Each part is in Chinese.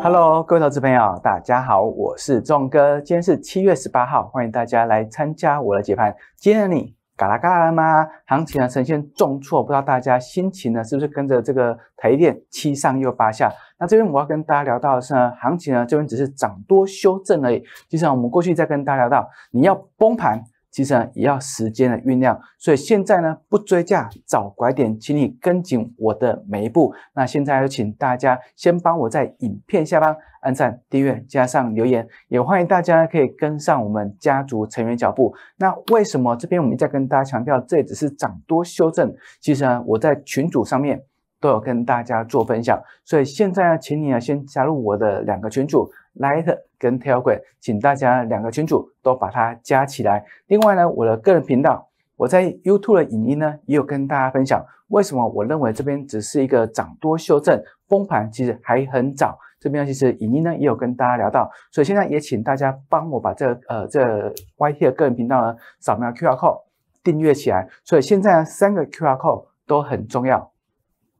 Hello，各位投资朋友，大家好，我是壮哥，今天是七月十八号，欢迎大家来参加我的解盘。今的你嘎啦嘎啦吗？行情呢呈现重挫，不知道大家心情呢是不是跟着这个台电七上又八下？那这边我要跟大家聊到的是呢，行情呢这边只是涨多修正而已，就像我们过去在跟大家聊到，你要崩盘。其实呢，也要时间的酝酿，所以现在呢不追价找拐点，请你跟紧我的每一步。那现在有请大家先帮我在影片下方按赞、订阅，加上留言，也欢迎大家可以跟上我们家族成员脚步。那为什么这边我们在跟大家强调，这只是涨多修正？其实呢，我在群组上面都有跟大家做分享，所以现在呢，请你啊先加入我的两个群组，Light。跟 Telegram，请大家两个群组都把它加起来。另外呢，我的个人频道，我在 YouTube 的影音呢，也有跟大家分享为什么我认为这边只是一个涨多修正，崩盘其实还很早。这边其实影音呢也有跟大家聊到，所以现在也请大家帮我把这呃这 YT 的个人频道呢，扫描 QR code 订阅起来。所以现在三个 QR code 都很重要，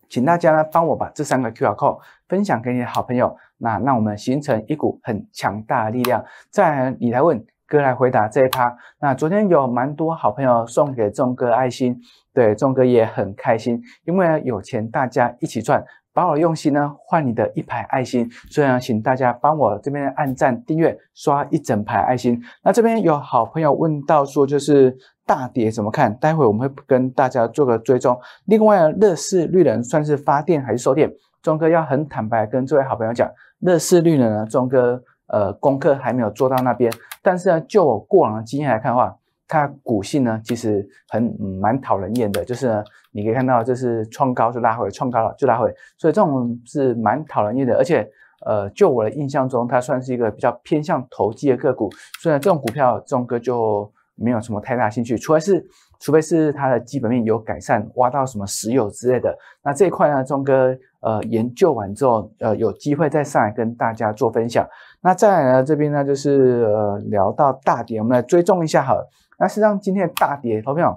请大家呢帮我把这三个 QR code。分享给你的好朋友，那让我们形成一股很强大的力量。在你来问，哥来回答这一趴。那昨天有蛮多好朋友送给钟哥爱心，对钟哥也很开心，因为有钱大家一起赚。把我用心呢换你的一排爱心，所以呢，请大家帮我这边按赞、订阅、刷一整排爱心。那这边有好朋友问到说，就是大跌怎么看？待会我们会跟大家做个追踪。另外，乐视绿能算是发电还是售电？钟哥要很坦白跟这位好朋友讲，乐视绿呢，钟哥呃功课还没有做到那边，但是呢，就我过往的经验来看的话，它股性呢其实很蛮讨人厌的，就是呢你可以看到，就是创高就拉回，创高了就拉回，所以这种是蛮讨人厌的。而且呃，就我的印象中，它算是一个比较偏向投机的个股，所以这种股票钟哥就没有什么太大兴趣，除非是。除非是它的基本面有改善，挖到什么石油之类的，那这一块呢，钟哥，呃，研究完之后，呃，有机会再上来跟大家做分享。那再来呢，这边呢，就是呃，聊到大跌，我们来追踪一下哈。那实际上今天的大跌，朋友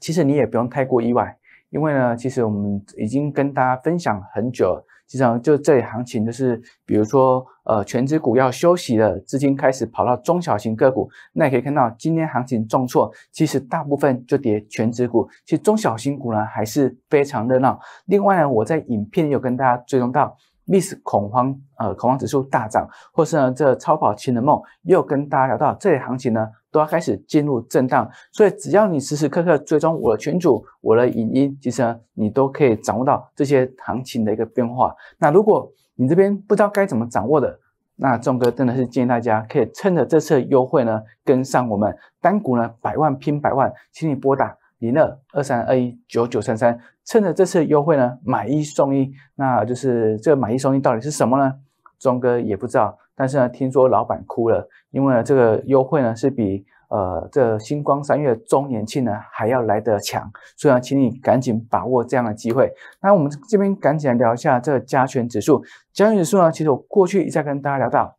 其实你也不用太过意外，因为呢，其实我们已经跟大家分享很久。际上就这一行情，就是比如说，呃，全指股要休息了，资金开始跑到中小型个股，那也可以看到今天行情重挫，其实大部分就跌全指股，其实中小型股呢还是非常热闹。另外呢，我在影片有跟大家追踪到。miss 恐慌呃恐慌指数大涨，或是呢这超跑情人梦又跟大家聊到这里行情呢都要开始进入震荡，所以只要你时时刻刻追踪我的群主我的影音，其实呢你都可以掌握到这些行情的一个变化。那如果你这边不知道该怎么掌握的，那钟哥真的是建议大家可以趁着这次优惠呢跟上我们单股呢百万拼百万，请你拨打。零二二三二一九九三三，趁着这次优惠呢，买一送一。那就是这个买一送一到底是什么呢？钟哥也不知道，但是呢，听说老板哭了，因为呢，这个优惠呢是比呃这星光三月周年庆呢还要来得强，所以呢，请你赶紧把握这样的机会。那我们这边赶紧来聊一下这个加权指数，加权指数呢，其实我过去一下跟大家聊到。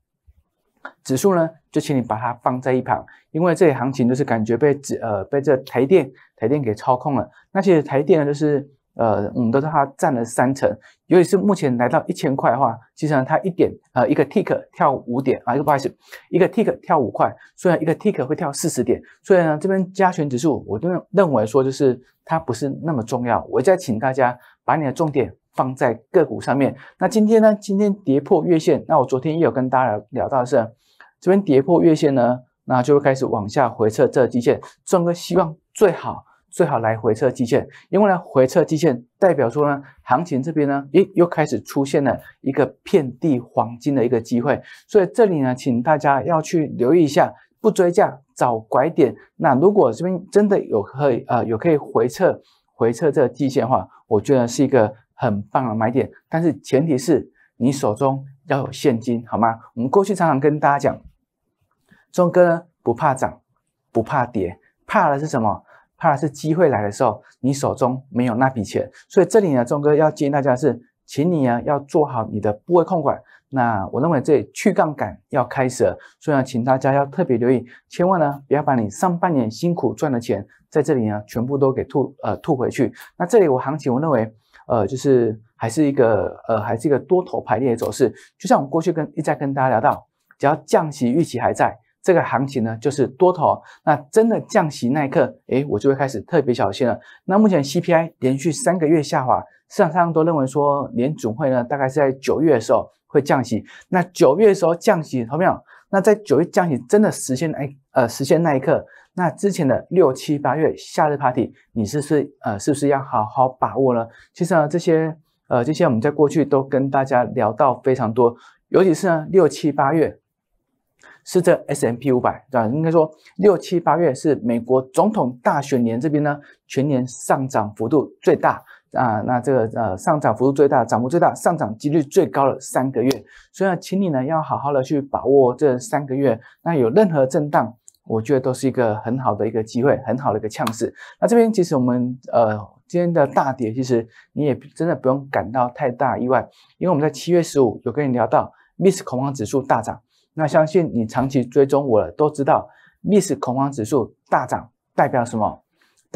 指数呢，就请你把它放在一旁，因为这些行情就是感觉被指呃被这台电台电给操控了。那其实台电呢，就是呃，我们都知道它占了三成。尤其是目前来到一千块的话，其实呢，它一点呃一个 tick 跳五点啊，一个不好意思，一个 tick 跳五块。虽然一个 tick 会跳四十点，所以呢这边加权指数，我认认为说就是它不是那么重要。我再请大家把你的重点。放在个股上面。那今天呢？今天跌破月线。那我昨天也有跟大家聊到是，这边跌破月线呢，那就会开始往下回撤这基线。庄哥希望最好最好来回撤基线，因为呢，回撤基线代表说呢，行情这边呢，咦，又开始出现了一个遍地黄金的一个机会。所以这里呢，请大家要去留意一下，不追价，找拐点。那如果这边真的有可以呃有可以回撤回撤这季线的话，我觉得是一个。很棒的买点，但是前提是你手中要有现金，好吗？我们过去常常跟大家讲，钟哥呢不怕涨，不怕跌，怕的是什么？怕的是机会来的时候，你手中没有那笔钱。所以这里呢，钟哥要建议大家是，请你啊，要做好你的部位控管。那我认为这里去杠杆要开始了，所以呢，请大家要特别留意，千万呢不要把你上半年辛苦赚的钱在这里呢全部都给吐呃吐回去。那这里我行情，我认为。呃，就是还是一个呃，还是一个多头排列的走势。就像我过去跟一再跟大家聊到，只要降息预期还在，这个行情呢就是多头。那真的降息那一刻，哎，我就会开始特别小心了。那目前 CPI 连续三个月下滑，市场上都认为说，联总会呢大概是在九月的时候会降息。那九月的时候降息，有没有？那在九月降息真的实现，哎，呃，实现那一刻，那之前的六七八月夏日 party，你是不是呃是不是要好好把握呢？其实呢，这些呃，这些我们在过去都跟大家聊到非常多，尤其是呢六七八月是这 S M P 五百对吧？应该说六七八月是美国总统大选年这边呢，全年上涨幅度最大。啊，那这个呃上涨幅度最大，涨幅最大，上涨几率最高的三个月，所以请你呢要好好的去把握这三个月。那有任何震荡，我觉得都是一个很好的一个机会，很好的一个强势。那这边其实我们呃今天的大跌，其实你也真的不用感到太大意外，因为我们在七月十五有跟你聊到 MIS s 恐慌指数大涨，那相信你长期追踪我了都知道，MIS 恐慌指数大涨代表什么？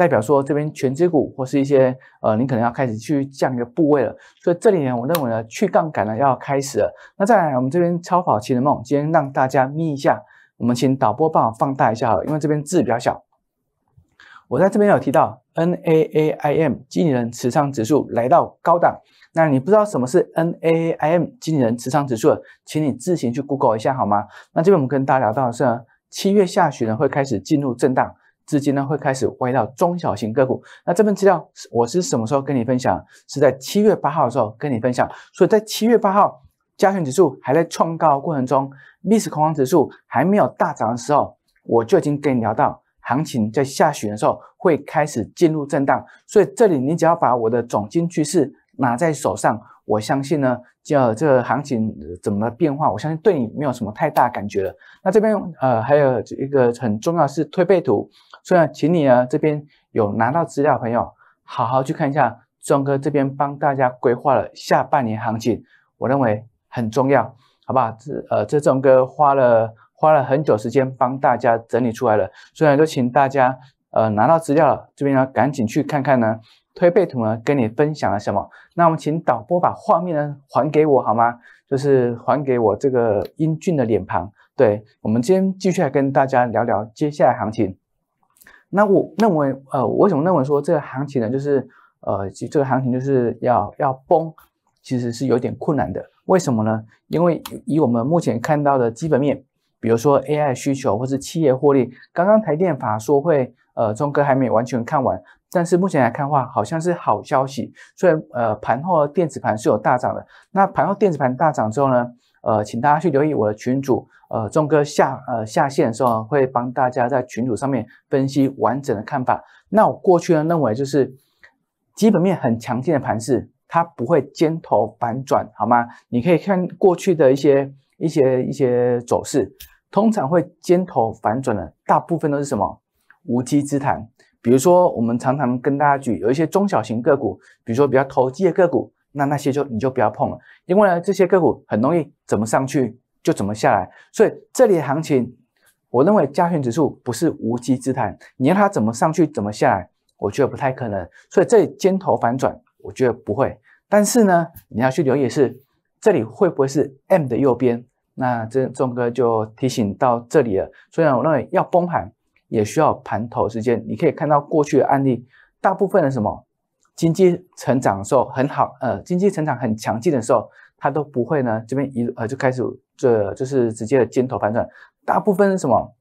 代表说，这边全指股或是一些呃，你可能要开始去降一个部位了。所以这里呢，我认为呢，去杠杆呢要开始了。那再来，我们这边超跑奇的梦，今天让大家眯一下。我们请导播帮我放大一下，好因为这边字比较小。我在这边有提到 N A A I M 经理人持仓指数来到高档。那你不知道什么是 N A A I M 经理人持仓指数，请你自行去 Google 一下好吗？那这边我们跟大家聊到的是，七月下旬呢会开始进入震荡。资金呢会开始歪到中小型个股。那这份资料我是什么时候跟你分享？是在七月八号的时候跟你分享。所以在七月八号，加权指数还在创高过程中，历史恐慌指数还没有大涨的时候，我就已经跟你聊到，行情在下旬的时候会开始进入震荡。所以这里你只要把我的总金趋势拿在手上。我相信呢，叫这个行情怎么变化，我相信对你没有什么太大感觉了。那这边呃还有一个很重要是推背图，所以请你呢这边有拿到资料朋友，好好去看一下。庄哥这边帮大家规划了下半年行情，我认为很重要，好不好？这呃这庄哥花了花了很久时间帮大家整理出来了，所以就请大家呃拿到资料了，这边呢赶紧去看看呢。推背图呢，跟你分享了什么？那我们请导播把画面呢还给我好吗？就是还给我这个英俊的脸庞。对，我们今天继续来跟大家聊聊接下来行情。那我认为，呃，我什么认为说这个行情呢？就是，呃，这个行情就是要要崩，其实是有点困难的。为什么呢？因为以我们目前看到的基本面，比如说 AI 需求或是企业获利，刚刚台电法说会，呃，钟哥还没完全看完。但是目前来看的话，好像是好消息。虽然呃，盘后电子盘是有大涨的。那盘后电子盘大涨之后呢，呃，请大家去留意我的群主，呃，钟哥下呃下线的时候会帮大家在群主上面分析完整的看法。那我过去呢认为就是，基本面很强劲的盘势，它不会尖头反转，好吗？你可以看过去的一些一些一些走势，通常会尖头反转的大部分都是什么？无稽之谈。比如说，我们常常跟大家举有一些中小型个股，比如说比较投机的个股，那那些就你就不要碰了，因为呢这些个股很容易怎么上去就怎么下来。所以这里行情，我认为加权指数不是无稽之谈，你让它怎么上去怎么下来，我觉得不太可能。所以这里尖头反转，我觉得不会。但是呢，你要去留意是这里会不会是 M 的右边。那这钟哥就提醒到这里了。虽然我认为要崩盘。也需要盘头时间，你可以看到过去的案例，大部分的什么经济成长的时候很好，呃，经济成长很强劲的时候，它都不会呢这边一呃就开始这就是直接的尖头反转，大部分什么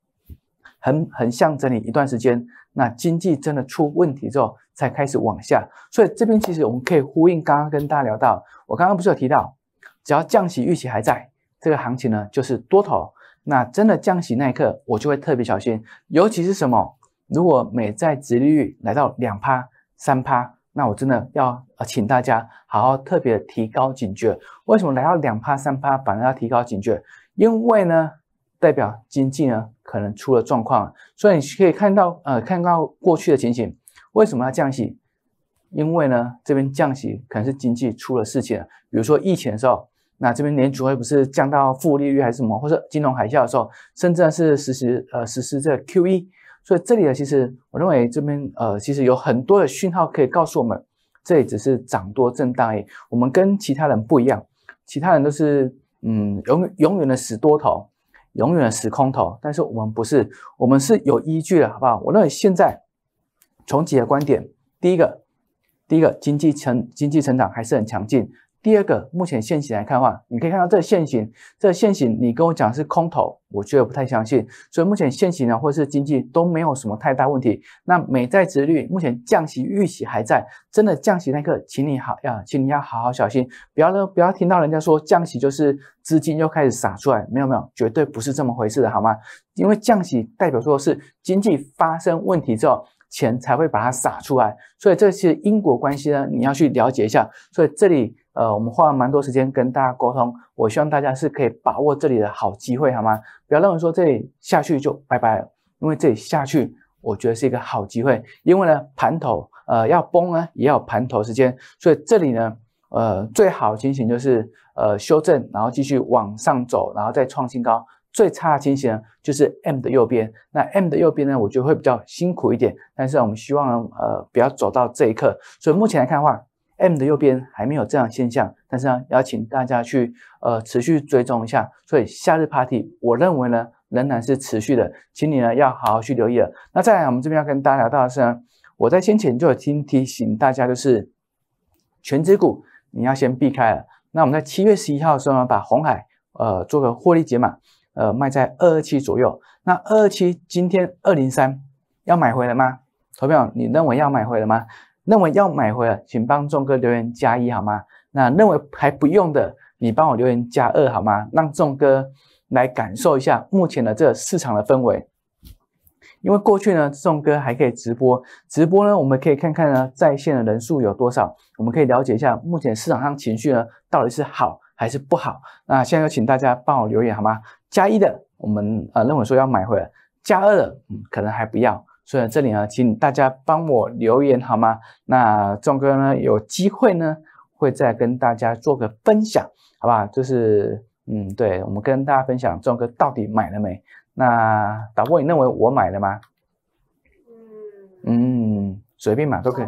很很向整理一段时间，那经济真的出问题之后才开始往下，所以这边其实我们可以呼应刚刚跟大家聊到，我刚刚不是有提到，只要降息预期还在，这个行情呢就是多头。那真的降息那一刻，我就会特别小心，尤其是什么？如果美债殖利率来到两趴三趴，那我真的要呃请大家好好特别提高警觉。为什么来到两趴三趴反而要提高警觉？因为呢，代表经济呢可能出了状况。所以你可以看到呃看到过去的情形，为什么要降息？因为呢，这边降息可能是经济出了事情，比如说疫情的时候。那这边联储会不是降到负利率还是什么，或者金融海啸的时候，甚至是实施呃实施这 QE，所以这里呢，其实我认为这边呃其实有很多的讯号可以告诉我们，这里只是涨多震荡而已。我们跟其他人不一样，其他人都是嗯永永远的死多头，永远的死空头，但是我们不是，我们是有依据的，好不好？我认为现在从几个观点，第一个，第一个经济成经济成长还是很强劲。第二个，目前现形来看的话，你可以看到这现形，这现形，你跟我讲是空头，我觉得不太相信。所以目前现形呢，或是经济都没有什么太大问题。那美债殖率目前降息预期还在，真的降息那一刻，请你好呀，请你要好好小心，不要呢，不要听到人家说降息就是资金又开始撒出来，没有没有，绝对不是这么回事的，好吗？因为降息代表说是经济发生问题之后，钱才会把它撒出来，所以这些因果关系呢，你要去了解一下。所以这里。呃，我们花了蛮多时间跟大家沟通，我希望大家是可以把握这里的好机会，好吗？不要认为说这里下去就拜拜了，因为这里下去，我觉得是一个好机会。因为呢，盘头呃要崩呢，也要盘头时间，所以这里呢，呃，最好的情形就是呃修正，然后继续往上走，然后再创新高。最差的情形呢，就是 M 的右边。那 M 的右边呢，我觉得会比较辛苦一点，但是我们希望呃不要走到这一刻。所以目前来看的话。M 的右边还没有这样现象，但是呢，邀请大家去呃持续追踪一下。所以夏日 party，我认为呢仍然是持续的，请你呢要好好去留意了。那再来，我们这边要跟大家聊到的是呢，我在先前就已经提醒大家，就是全指股你要先避开了。那我们在七月十一号的时候呢，把红海呃做个获利解码，呃卖在二二七左右。那二二七今天二零三要买回了吗？投票，你认为要买回了吗？认为要买回了，请帮众哥留言加一好吗？那认为还不用的，你帮我留言加二好吗？让众哥来感受一下目前的这市场的氛围。因为过去呢，众哥还可以直播，直播呢，我们可以看看呢在线的人数有多少，我们可以了解一下目前市场上情绪呢到底是好还是不好。那现在请大家帮我留言好吗？加一的，我们呃认为说要买回了；加二的，嗯，可能还不要。所以这里呢，请大家帮我留言好吗？那壮哥呢，有机会呢会再跟大家做个分享，好不好？就是，嗯，对我们跟大家分享壮哥到底买了没？那导播，你认为我买了吗？嗯嗯，随便买都可以。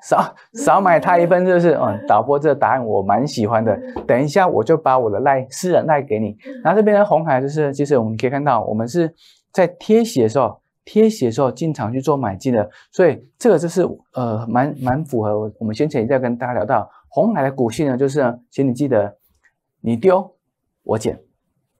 少少买他一份，是不是？嗯，导播，这个答案我蛮喜欢的。等一下，我就把我的赖私人赖给你。然后这边的红海就是，其实我们可以看到，我们是在贴息的时候。贴息的时候经常去做买进的，所以这个就是呃，蛮蛮符合我们先前也在跟大家聊到红海的股性呢，就是，请你记得，你丢我捡，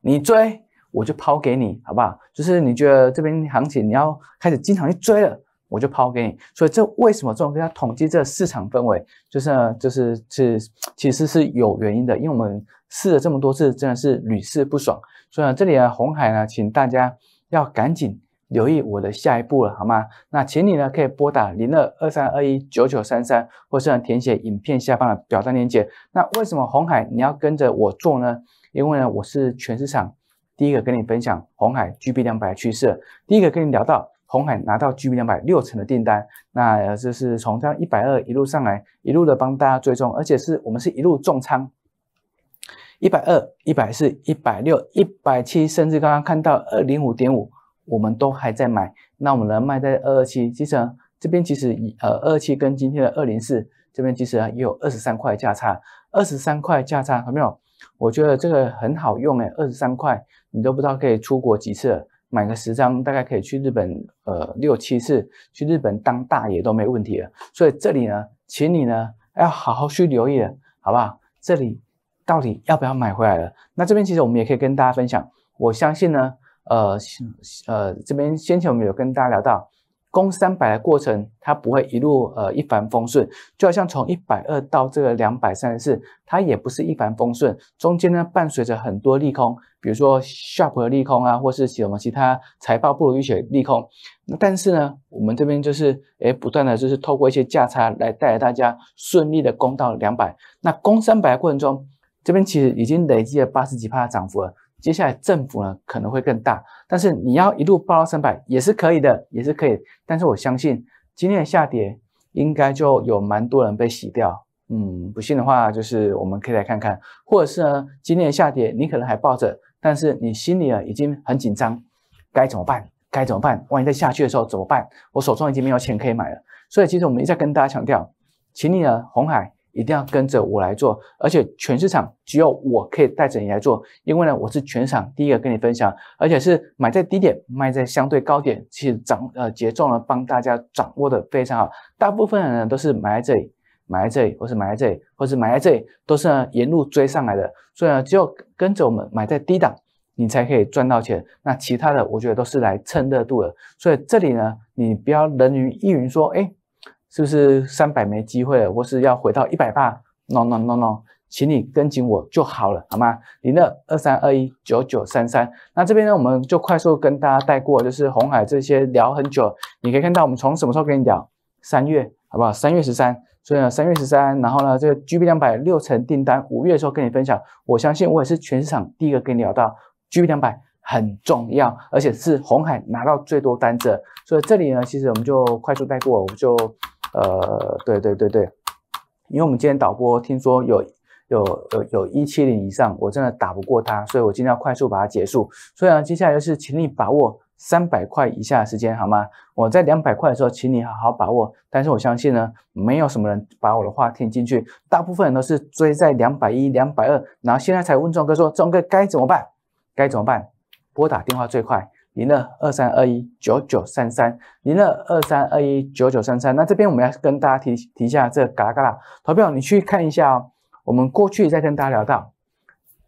你追我就抛给你，好不好？就是你觉得这边行情你要开始经常去追了，我就抛给你。所以这为什么这种要统计这市场氛围？就是就是是其实是有原因的，因为我们试了这么多次，真的是屡试不爽。所以呢这里的红海呢，请大家要赶紧。留意我的下一步了，好吗？那请你呢可以拨打零二二三二一九九三三，或是呢填写影片下方的表单链接。那为什么红海你要跟着我做呢？因为呢我是全市场第一个跟你分享红海 G B 两百趋势，第一个跟你聊到红海拿到 G B 两百六成的订单，那就是从这样一百二一路上来，一路的帮大家追踪，而且是我们是一路重仓，一百二、一百四、一百六、一百七，甚至刚刚看到二零五点五。我们都还在买，那我们能卖在二二七？其实这边其实以呃二二七跟今天的二零四这边其实也有二十三块价差，二十三块价差有没有？我觉得这个很好用哎，二十三块你都不知道可以出国几次，买个十张大概可以去日本呃六七次，去日本当大爷都没问题了。所以这里呢，请你呢要好好去留意，了，好不好？这里到底要不要买回来了？那这边其实我们也可以跟大家分享，我相信呢。呃，呃，这边先前我们有跟大家聊到，攻三百的过程，它不会一路呃一帆风顺，就好像从一百二到这个两百三十四，它也不是一帆风顺，中间呢伴随着很多利空，比如说 Sharp 的利空啊，或是什么其他财报不如预期利空。但是呢，我们这边就是哎，不断的就是透过一些价差来带大家顺利的攻到两百。那攻三百的过程中，这边其实已经累积了八十几趴的涨幅了。接下来政府呢可能会更大，但是你要一路报到三百也是可以的，也是可以。但是我相信今天的下跌应该就有蛮多人被洗掉。嗯，不信的话就是我们可以来看看，或者是呢，今天的下跌你可能还抱着，但是你心里呢已经很紧张，该怎么办？该怎么办？万一再下去的时候怎么办？我手中已经没有钱可以买了。所以其实我们一再跟大家强调，请你呢红海。一定要跟着我来做，而且全市场只有我可以带着你来做，因为呢，我是全场第一个跟你分享，而且是买在低点，卖在相对高点其实掌呃节奏呢帮大家掌握的非常好。大部分人人都是买在这里，买在这里，或是买在这里，或是买在这里，都是呢沿路追上来的。所以呢，只有跟着我们买在低档，你才可以赚到钱。那其他的，我觉得都是来蹭热度的。所以这里呢，你不要人云亦云说，哎。是不是三百没机会了，或是要回到一百八？No No No No，请你跟紧我就好了，好吗？零二二三二一九九三三。那这边呢，我们就快速跟大家带过，就是红海这些聊很久。你可以看到，我们从什么时候跟你聊？三月，好不好？三月十三。所以呢，三月十三，然后呢，这个 GB 两百六成订单，五月的时候跟你分享，我相信我也是全市场第一个跟你聊到 GB 两百很重要，而且是红海拿到最多单子。所以这里呢，其实我们就快速带过，我们就。呃，对对对对，因为我们今天导播听说有有有有一七零以上，我真的打不过他，所以我今天要快速把它结束。所以呢，接下来就是请你把握三百块以下的时间，好吗？我在两百块的时候，请你好好把握。但是我相信呢，没有什么人把我的话听进去，大部分人都是追在两百一、两百二，然后现在才问壮哥说：“壮哥该怎么办？该怎么办？拨打电话最快。”零二二三二一九九三三，零二二三二一九九三三。那这边我们要跟大家提提一下，这嘎啦嘎啦投票，你去看一下哦。我们过去在跟大家聊到，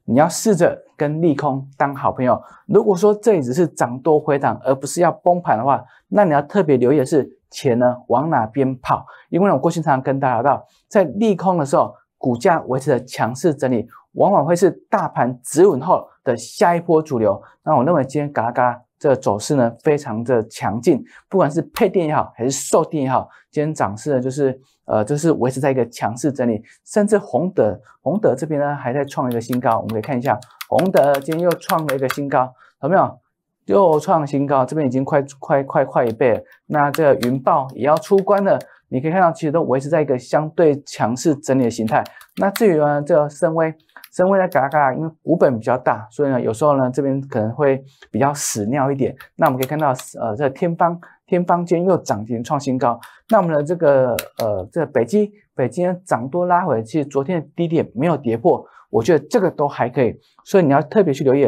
你要试着跟利空当好朋友。如果说这里只是涨多回档，而不是要崩盘的话，那你要特别留意的是钱呢往哪边跑。因为，我过去常常跟大家聊到，在利空的时候，股价维持的强势整理，往往会是大盘止稳后的下一波主流。那我认为今天嘎啦嘎啦。这走势呢，非常的强劲，不管是配电也好，还是售电也好，今天涨势呢，就是呃，就是维持在一个强势整理，甚至宏德，宏德这边呢还在创一个新高，我们可以看一下，宏德今天又创了一个新高，有没有？又创新高，这边已经快快快快一倍了，那这个云豹也要出关了。你可以看到，其实都维持在一个相对强势整理的形态。那至于呢，这个深威，深威呢，嘎嘎嘎，因为股本比较大，所以呢，有时候呢，这边可能会比较屎尿一点。那我们可以看到，呃，这个天方，天方今天又涨停创新高。那我们的这个，呃，这个北京北京涨多拉回，其实昨天的低点没有跌破，我觉得这个都还可以。所以你要特别去留意。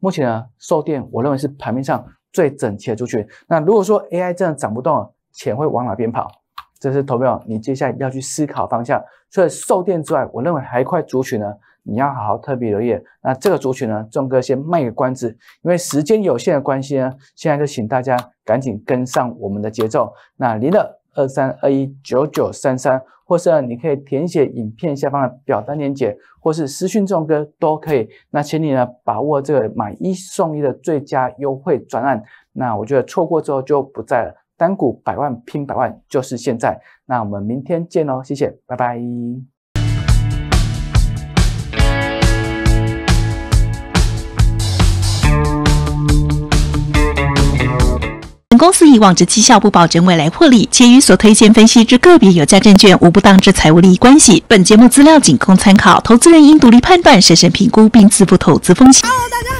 目前呢，售电我认为是盘面上最整齐的族群。那如果说 AI 真的涨不动，钱会往哪边跑？这是投票，你接下来要去思考方向。除了售电之外，我认为还一块族群呢，你要好好特别留意。那这个族群呢，众哥先卖个关子，因为时间有限的关系呢，现在就请大家赶紧跟上我们的节奏。那零二二三二一九九三三，或是你可以填写影片下方的表单链接，或是私讯众哥都可以。那请你呢，把握这个买一送一的最佳优惠专案。那我觉得错过之后就不在了。单股百万拼百万，就是现在。那我们明天见哦，谢谢，拜拜。本公司以往之绩效不保证未来获利，且与所推荐分析之个别有价证券无不当之财务利益关系。本节目资料仅供参考，投资人应独立判断、审慎评估并自负投资风险。Hello，大家。